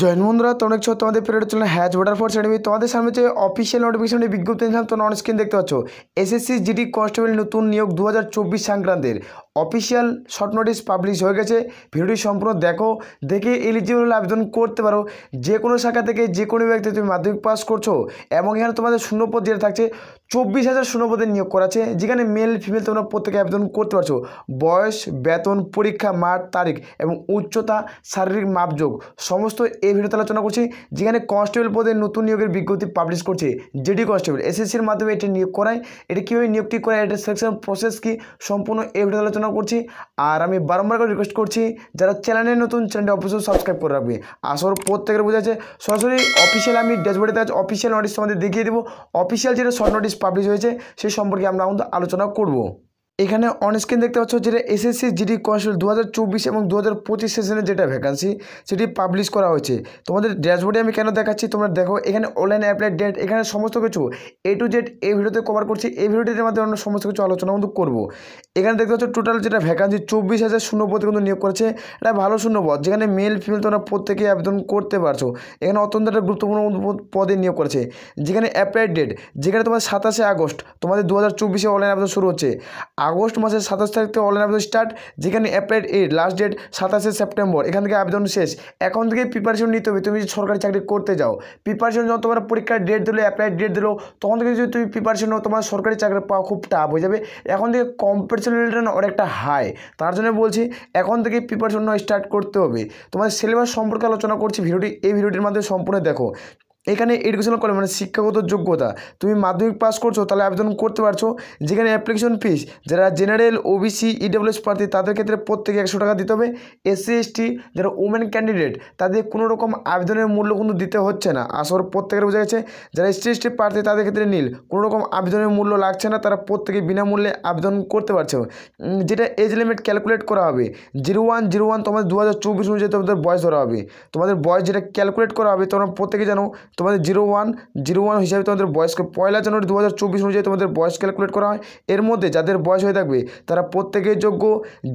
join বন্ধুরা তোমরা দেখছো তোমাদের প্রিয় চ্যানেল হ্যাচ ভোটার ফোর্স একাডেমি তোমাদের সামনে যে অফিসিয়াল নোটিফিকেশন বিজ্ঞপ্তি দিয়েছিলাম তোমরা অন স্ক্রিন দেখতে পাচ্ছ এসএসসি জিডি কনস্টেবল নতুন নিয়োগ দু সংক্রান্তের অফিসিয়াল শর্ট নোটিস পাবলিশ হয়ে গেছে ভিডিওটি সম্পূর্ণ দেখো দেখে এলিজিবল হলে আবেদন করতে পারো যে কোনো শাখা থেকে যে কোনো ব্যক্তি তুমি মাধ্যমিক পাস করছো এবং এখানে তোমাদের শূন্যপদ যেটা থাকছে চব্বিশ হাজার শূন্যপদে নিয়োগ করাছে যেখানে মেল ফিমেল তোমরা প্রত্যেকে আবেদন করতে পারছো বয়স বেতন পরীক্ষা মাঠ তারিখ এবং উচ্চতা শারীরিক মাপযোগ সমস্ত এই ভিডিওতে আলোচনা করছি যেখানে কনস্টেবল পদে নতুন নিয়োগের বিজ্ঞপ্তি পাবলিশ করছে জেডি কনস্টেবল এসএসসির মাধ্যমে এটি নিয়োগ করায় এটা কীভাবে নিয়োগটি করায় এটা সিলেকশন প্রসেস কি সম্পূর্ণ এই ভিডিওতে আলোচনা আলোচনা করছি আর আমি বারংবার করে রিকোয়েস্ট করছি যারা চ্যানেলে নতুন চ্যানেলটি অফিসিয়াল সাবস্ক্রাইব করে রাখবে আসর প্রত্যেকের বোঝা সরাসরি অফিসিয়াল আমি ড্যাশবোর্ডে আজ অফিসিয়াল নোটিশ তোমাদের দেখিয়ে দেবো অফিসিয়াল যেটা শর্ট নোটিশ পাবলিশ হয়েছে সেই সম্পর্কে আমরা কিন্তু আলোচনা করবো এখানে অন স্ক্রিন দেখতে পাচ্ছ যেটা এসএসসি জিডি কনস্টেবল দু হাজার এবং দু হাজার পঁচিশ সেশনের যেটা ভ্যাকান্সি সেটি পাবলিশ করা হয়েছে তোমাদের ড্যাশবোর্ডে আমি কেন দেখাচ্ছি তোমরা দেখো এখানে অনলাইন অ্যাপ্লাই ডেট এখানে সমস্ত কিছু এ টু জেড এই ভিডিওতে কভার করছি এই ভিডিওটির মাধ্যমে আমরা সমস্ত কিছু আলোচনা কিন্তু করবো এখানে দেখতে পাচ্ছ টোটাল যেটা ভ্যাকান্সি চব্বিশ হাজার শূন্যপদে কিন্তু নিয়োগ করেছে এটা ভালো শূন্যপদ যেখানে মেল ফিমেল তোমরা প্রত্যেকেই আবেদন করতে পারছো এখানে অত্যন্ত একটা গুরুত্বপূর্ণ পদে নিয়োগ করেছে যেখানে অ্যাপ্লাই ডেট যেখানে তোমার সাতাশে আগস্ট তোমাদের দু হাজার চব্বিশে অনলাইন আবেদন শুরু হচ্ছে আগস্ট মাসের সাতাশ তারিখ থেকে অনলাইন আবেদন স্টার্ট যেখানে অ্যাপ্লাইড এর লাস্ট ডেট সাতাশে সেপ্টেম্বর এখান থেকে আবেদন শেষ এখন থেকে প্রিপারেশন নিতে হবে তুমি যদি সরকারি চাকরি করতে যাও প্রিপারেশন যখন তোমার পরীক্ষার ডেট দিলো অ্যাপ্লাইড ডেট দিলো তখন থেকে যদি তুমি প্রিপারেশন নাও তোমার সরকারি চাকরি পাওয়া খুব টাফ হয়ে যাবে এখন থেকে কম্পিটিশন রিলেটেড অনেকটা হাই তার জন্য বলছি এখন থেকে প্রিপারেশন স্টার্ট করতে হবে তোমার সিলেবাস সম্পর্কে আলোচনা করছি ভিডিওটি এই ভিডিওটির মাধ্যমে সম্পূর্ণ দেখো এখানে এডুকেশনাল কোয়ালিটি মানে শিক্ষাগত যোগ্যতা তুমি মাধ্যমিক পাস করছো তাহলে আবেদন করতে পারছো যেখানে অ্যাপ্লিকেশন ফিস যারা জেনারেল ওবিসি ইডব্লিউএস প্রার্থী তাদের ক্ষেত্রে প্রত্যেকে একশো টাকা দিতে হবে এসসি এসটি যারা ওমেন ক্যান্ডিডেট তাদের কোনো রকম আবেদনের মূল্য কিন্তু দিতে হচ্ছে না আসর প্রত্যেকের বোঝা গেছে যারা এসটি এসটি প্রার্থী তাদের ক্ষেত্রে নীল কোনো রকম আবেদনের মূল্য লাগছে না তারা প্রত্যেকে বিনামূল্যে আবেদন করতে পারছে যেটা এজ লিমিট ক্যালকুলেট করা হবে জিরো ওয়ান জিরো ওয়ান তোমাদের দু হাজার চব্বিশ অনুযায়ী তোমাদের বয়স ধরা হবে তোমাদের বয়স যেটা ক্যালকুলেট করা হবে তোমরা প্রত্যেকে জানো তোমাদের জিরো ওয়ান জিরো ওয়ান হিসাবে তোমাদের বয়সকে পয়লা জানুয়ারি দু হাজার চব্বিশ অনুযায়ী তোমাদের বয়স ক্যালকুলেট করা হয় এর মধ্যে যাদের বয়স হয়ে থাকবে তারা প্রত্যেকের যোগ্য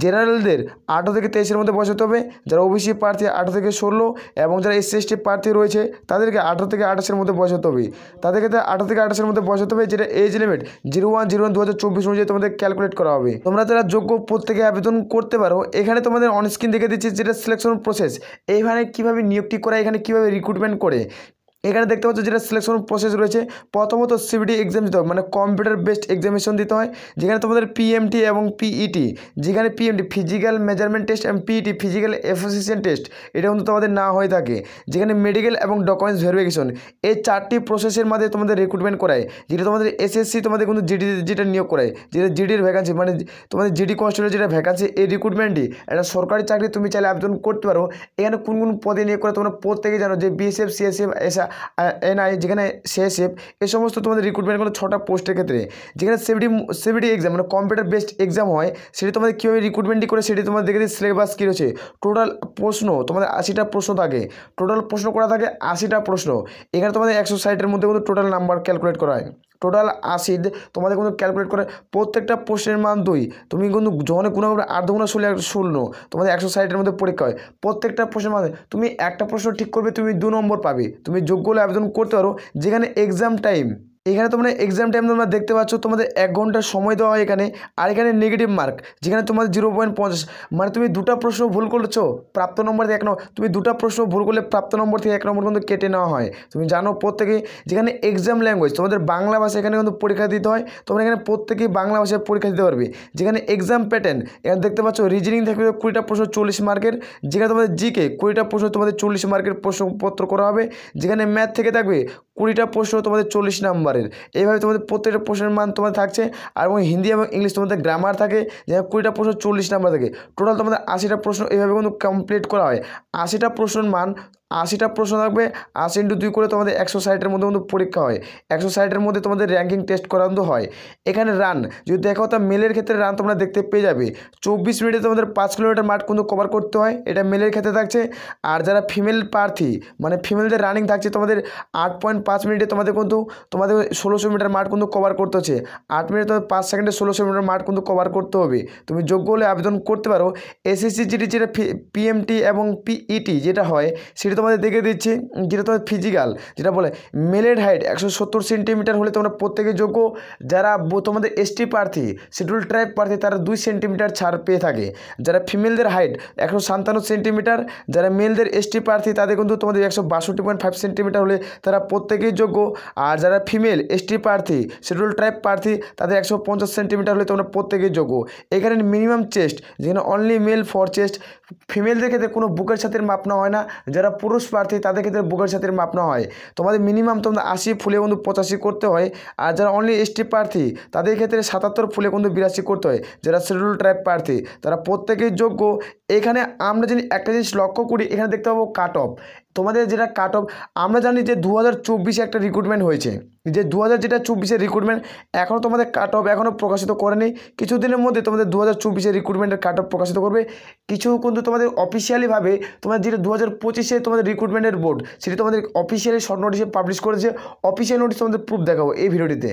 জেনারেলদের আঠারো থেকে তেইশের মধ্যে বয়স হতে হবে যারা ওবিসি প্রার্থী আঠারো থেকে ষোলো এবং যারা এসসি এসটি প্রার্থী রয়েছে তাদেরকে আঠারো থেকে আঠাশের মধ্যে বয়স হতে হবে তাদের ক্ষেত্রে আঠারো থেকে আঠাশের মধ্যে বয়স হতে হবে যেটা age limit zero one zero one দু হাজার চব্বিশ অনুযায়ী তোমাদের ক্যালকুলেট করা হবে তোমরা যারা যোগ্য প্রত্যেকে আবেদন করতে পারো এখানে তোমাদের অনস্ক্রিন দেখে দিচ্ছে যেটা সিলেকশন প্রসেস এইখানে কীভাবে নিয়োগটি করা এখানে কীভাবে রিক্রুটমেন্ট করে এখানে দেখতে পাচ্ছ যেটা সিলেকশন প্রসেস রয়েছে প্রথমত সিবিডি এক্সাম দিতে হবে মানে কম্পিউটার বেসড এক্সামিনেশন দিতে হয় যেখানে তোমাদের পিএমটি এবং পিইটি e যেখানে পিএমটি ফিজিক্যাল মেজারমেন্ট টেস্ট এবং পিইটি ফিজিক্যাল অ্যাসোসিয়েশন টেস্ট এটা কিন্তু তোমাদের না হয়ে থাকে যেখানে মেডিকেল এবং ডকুমেন্টস ভেরিফিকেশন এই চারটি প্রসেসের মাধ্যমে তোমাদের রিক্রুটমেন্ট করায় যেটা তোমাদের এসএসসি তোমাদের কিন্তু জিডি যেটা নিয়োগ করায় যেটা জিডির ভ্যাকান্সি মানে তোমাদের জিডি কনস্টেবল যেটা ভ্যাকান্সি এই রিক্রুটমেন্টই একটা সরকারি চাকরি তুমি চাইলে আবেদন করতে পারো এখানে কোন কোন পদে নিয়োগ করে তোমরা প্রত্যেকে জানো যে বিএসএফ সিএসএফ এসা এনআই যেখানে এফ এ সমস্ত তোমাদের রিক্রুটমেন্ট ছটা পোস্টের ক্ষেত্রে যেখানে সেভিটি সেভিটি এক্সাম মানে কম্পিউটার বেসড এক্সাম হয় সেটি তোমাদের কীভাবে রিক্রুটমেন্টই করে সেটি তোমাদের দেখে সিলেবাস কী রয়েছে টোটাল প্রশ্ন তোমাদের আশিটা প্রশ্ন থাকে টোটাল প্রশ্ন করা থাকে আশিটা প্রশ্ন এখানে তোমাদের একশো সাইটের মধ্যে কিন্তু টোটাল নাম্বার ক্যালকুলেট করা হয় টোটাল আশি তোমাদের কিন্তু ক্যালকুলেট করে প্রত্যেকটা প্রশ্নের মান দুই তুমি কিন্তু যখন কোনো আট শুনে ষোলো শূন্য তোমাদের একশো ষাটের মধ্যে পরীক্ষা হয় প্রত্যেকটা প্রশ্নের মান তুমি একটা প্রশ্ন ঠিক করবে তুমি দু নম্বর পাবে তুমি যোগ্য হলে আবেদন করতে পারো যেখানে এক্সাম টাইম এখানে তোমরা এক্সাম টাইম তোমরা দেখতে পাচ্ছ তোমাদের এক ঘন্টার সময় দেওয়া হয় এখানে আর এখানে নেগেটিভ মার্ক যেখানে তোমাদের জিরো পয়েন্ট পঞ্চাশ মানে তুমি দুটা প্রশ্ন ভুল করেছো প্রাপ্ত নম্বর থেকে এক নম্বর তুমি দুটা প্রশ্ন ভুল করলে প্রাপ্ত নম্বর থেকে এক নম্বর কিন্তু কেটে নেওয়া হয় তুমি জানো প্রত্যেকে যেখানে এক্সাম ল্যাঙ্গুয়েজ তোমাদের বাংলা ভাষা এখানে কিন্তু পরীক্ষা দিতে হয় তোমরা এখানে প্রত্যেকেই বাংলা ভাষায় পরীক্ষা দিতে পারবে যেখানে এক্সাম প্যাটার্ন এখানে দেখতে পাচ্ছ রিজনিং থাকবে কুড়িটা প্রশ্ন চল্লিশ মার্কের যেখানে তোমাদের জিকে কুড়িটা প্রশ্ন তোমাদের চল্লিশ মার্কের প্রশ্নপত্র করা হবে যেখানে ম্যাথ থেকে থাকবে কুড়িটা প্রশ্ন তোমাদের চল্লিশ নাম্বারের এইভাবে তোমাদের প্রত্যেকটা প্রশ্নের মান তোমাদের থাকছে আর এবং হিন্দি এবং ইংলিশ তোমাদের গ্রামার থাকে যেখানে কুড়িটা প্রশ্ন চল্লিশ নাম্বার থাকে টোটাল তোমাদের আশিটা প্রশ্ন এইভাবে কিন্তু কমপ্লিট করা হয় আশিটা প্রশ্নের মান আশিটা প্রশ্ন থাকবে আশি ইন্টু দুই করে তোমাদের একশো সাইটের মধ্যে কিন্তু পরীক্ষা হয় একশো সাইটের মধ্যে তোমাদের র্যাঙ্কিং টেস্ট করানো হয় এখানে রান যদি দেখো তা মেলের ক্ষেত্রে রান তোমরা দেখতে পেয়ে যাবে চব্বিশ মিনিটে তোমাদের পাঁচ কিলোমিটার মাঠ কিন্তু কভার করতে হয় এটা মেলের ক্ষেত্রে থাকছে আর যারা ফিমেল প্রার্থী মানে ফিমেলদের রানিং থাকছে তোমাদের আট পয়েন্ট পাঁচ মিনিটে তোমাদের কিন্তু তোমাদের ষোলোশো মিটার মাঠ কিন্তু কভার করতে হচ্ছে আট মিনিটে তোমাদের পাঁচ সেকেন্ডে ষোলোশো মিটার মাঠ কিন্তু কভার করতে হবে তুমি যোগ্য হলে আবেদন করতে পারো এসএসসি জিটি যেটা পিএমটি এবং পিইটি e যেটা হয় সেটা তোমাদের দেখে দিচ্ছি যেটা তোমার ফিজিক্যাল যেটা বলে মেলের হাইট একশো সত্তর সেন্টিমিটার হলে তোমরা প্রত্যেকে যোগ্য যারা তোমাদের এসটি প্রার্থী শিডিউল ট্রাইব প্রার্থী তারা দুই সেন্টিমিটার ছাড় পেয়ে থাকে যারা ফিমেলদের হাইট একশো সান্তান্ন সেন্টিমিটার যারা মেলদের এসটি প্রার্থী তাদের কিন্তু তোমাদের একশো বাষট্টি পয়েন্ট ফাইভ সেন্টিমিটার হলে তারা প্রত্যেকেই যোগ্য আর যারা ফিমেল এসটি প্রার্থী শিডিউল ট্রাইব প্রার্থী তাদের একশো পঞ্চাশ সেন্টিমিটার হলে তোমরা প্রত্যেকেই যোগ্য এখানে মিনিমাম চেস্ট যেখানে অনলি মেল ফর চেস্ট ফিমেলদের ক্ষেত্রে কোনো বুকের সাথে মাপ না হয় না যারা পুরুষ প্রার্থী তাদের ক্ষেত্রে বুকের সাথে মাপ না হয় তোমাদের মিনিমাম তোমরা আশি ফুলে কিন্তু পঁচাশি করতে হয় আর যারা অনলি এসটি প্রার্থী তাদের ক্ষেত্রে সাতাত্তর ফুলে কিন্তু বিরাশি করতে হয় যারা শিডিউল ট্রাইব প্রার্থী তারা প্রত্যেকেই যোগ্য এখানে আমরা যদি একটা জিনিস লক্ষ্য করি এখানে দেখতে পাবো কাট অফ তোমাদের যেটা কাট অফ আমরা জানি যে দু হাজার একটা রিক্রুটমেন্ট হয়েছে যে দু হাজার যেটা চব্বিশের রিক্রুটমেন্ট এখনও তোমাদের কাট অফ এখনও প্রকাশিত করেনি দিনের মধ্যে তোমাদের দু হাজার চব্বিশের রিক্রুটমেন্টের কাট অফ প্রকাশিত করবে কিছু কিন্তু তোমাদের অফিসিয়ালিভাবে তোমাদের যেটা দু হাজার পঁচিশে তোমাদের রিক্রুটমেন্টের বোর্ড সেটি তোমাদের অফিসিয়ালি শর্ট নোটিশে পাবলিশ করেছে অফিসিয়াল নোটিশ তোমাদের প্রুফ দেখাবো এই ভিডিওটিতে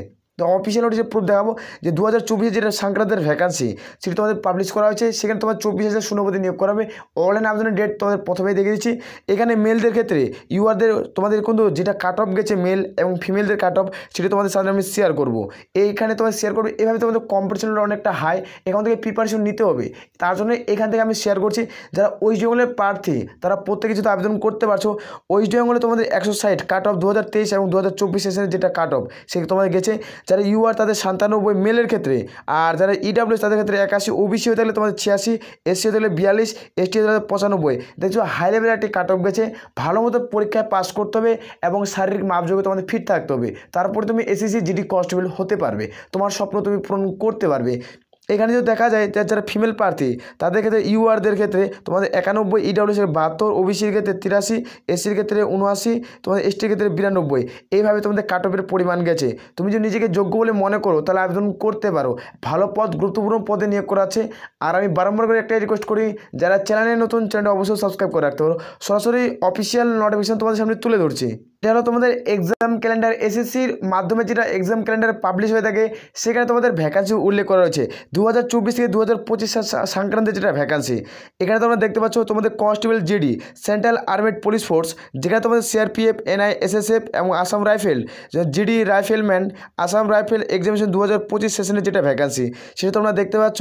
অফিসিয়াল নোটিশে প্রুফ দেখাবো যে দু হাজার চব্বিশে যেটা সাংক্রান্তের ভ্যাকান্সি সেটি তোমাদের পাবলিশ করা হয়েছে সেখানে তোমার চব্বিশ হাজার শূন্যপতি নিয়োগ করা হবে অনলাইন আবেদনের ডেট তোমাদের প্রথমেই দেখে দিচ্ছি এখানে মেলদের ক্ষেত্রে ইউআরদের তোমাদের কিন্তু যেটা কাট অফ গেছে মেল এবং ফিমেলদের কাট অফ সেটি তোমাদের সাথে আমি শেয়ার করবো এইখানে তোমার শেয়ার করবে এভাবে তোমাদের কম্পিটিশনটা অনেকটা হাই এখান থেকে প্রিপারেশন নিতে হবে তার জন্য এখান থেকে আমি শেয়ার করছি যারা ওয়েস্ট বেঙ্গলের প্রার্থী তারা প্রত্যেকে যদি আবেদন করতে পারছো ওয়েস্ট বেঙ্গলে তোমাদের একশো ষাট কাট অফ দু হাজার তেইশ এবং দু হাজার চব্বিশ সেশনের যেটা কাট অফ সে তোমাদের গেছে যারা ইউআর তাদের সাতানব্বই মেলের ক্ষেত্রে আর যারা ইডাব্লিউএস e তাদের ক্ষেত্রে একাশি ওবিসি হয়ে থাকলে তোমাদের ছিয়াশি এসসি হয়ে থাকলে বিয়াল্লিশ এসটি হয়ে থাকলে পঁচানব্বই দেখছো হাই লেভেল একটি কাট অফ গেছে ভালো মতো পরীক্ষায় পাস করতে হবে এবং শারীরিক মাপযোগে তোমাদের ফিট থাকতে হবে তারপরে তুমি এসএসসি জিডি কনস্টেবল হতে পারবে তোমার স্বপ্ন তুমি পূরণ করতে পারবে এখানে যদি দেখা যায় যারা ফিমেল প্রার্থী তাদের ক্ষেত্রে ইউআরদের ক্ষেত্রে তোমাদের একানব্বই ইডাব্লিউসির e বাহাত্তর ওবিসির ক্ষেত্রে তিরাশি এসির ক্ষেত্রে উনআশি তোমাদের এসটির ক্ষেত্রে বিরানব্বই এইভাবে তোমাদের কাট অফের পরিমাণ গেছে তুমি যদি নিজেকে যোগ্য বলে মনে করো তাহলে আবেদন করতে পারো ভালো পদ গুরুত্বপূর্ণ পদে নিয়োগ করা আছে আর আমি বারম্বার করে একটাই রিকোয়েস্ট করি যারা চ্যানেলে নতুন চ্যানেলটা অবশ্যই সাবস্ক্রাইব করে রাখতে পারো সরাসরি অফিসিয়াল নোটিফিকেশান তোমাদের সামনে তুলে ধরছি এটা হলো তোমাদের এক্সাম ক্যালেন্ডার এসএসসির মাধ্যমে যেটা এক্সাম ক্যালেন্ডার পাবলিশ হয়ে থাকে সেখানে তোমাদের ভ্যাকান্সি উল্লেখ করা রয়েছে দু হাজার চব্বিশ থেকে দু হাজার পঁচিশ সংক্রান্ত যেটা ভ্যাকান্সি এখানে তোমরা দেখতে পাচ্ছ তোমাদের constable GD central armed police force যেখানে তোমাদের সিআরপিএফ এনআই এসএসএফ এবং Assam rifle GD rifleman Assam rifle examination দু হাজার পঁচিশ সেশনের যেটা ভ্যাকান্সি সেটা তোমরা দেখতে পাচ্ছ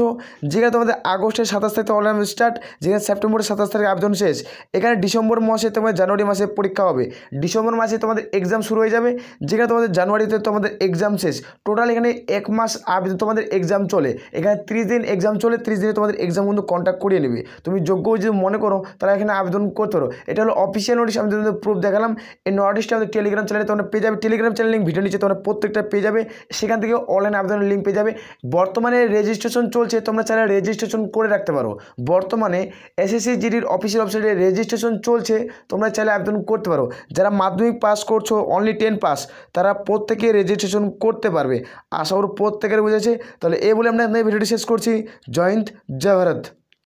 যেখানে তোমাদের আগস্টের সাতাশ তারিখ অনলাইন স্টার্ট যেখানে সেপ্টেম্বরের সাতাশ তারিখ আবেদন শেষ এখানে ডিসেম্বর মাসে তোমাদের জানুয়ারি মাসে পরীক্ষা হবে ডিসেম্বর মাসে মাসে তোমাদের এক্সাম শুরু হয়ে যাবে যেখানে তোমাদের জানুয়ারিতে তোমাদের এক্সাম শেষ টোটাল এখানে এক মাস আপ তোমাদের এক্সাম চলে এখানে ত্রিশ দিন এক্সাম চলে ত্রিশ দিনে তোমাদের এক্সাম কিন্তু কন্ট্যাক্ট করিয়ে নেবে তুমি যোগ্য যদি মনে করো তারা এখানে আবেদন করতে পারো এটা হলো অফিসিয়াল নোটিশ আমি তোমাদের প্রুফ দেখালাম এই নোটিশটা আমাদের টেলিগ্রাম চ্যানেলে তোমরা পেয়ে যাবে টেলিগ্রাম চ্যানেল লিঙ্ক ভিডিও নিচে তোমরা প্রত্যেকটা পেয়ে যাবে সেখান থেকে অনলাইন আবেদনের লিঙ্ক পেয়ে যাবে বর্তমানে রেজিস্ট্রেশন চলছে তোমরা চাইলে রেজিস্ট্রেশন করে রাখতে পারো বর্তমানে এসএসসি জিডির অফিসিয়াল ওয়েবসাইটে রেজিস্ট্রেশন চলছে তোমরা চাইলে আবেদন করতে পারো যারা মাধ্যমিক পাস করছো অনলি টেন পাস তারা প্রত্যেকে রেজিস্ট্রেশন করতে পারবে আশা করি প্রত্যেকের বুঝেছে তাহলে এ বলে আমরা ভিডিওটি শেষ করছি জয়ন্ত জয় ভারত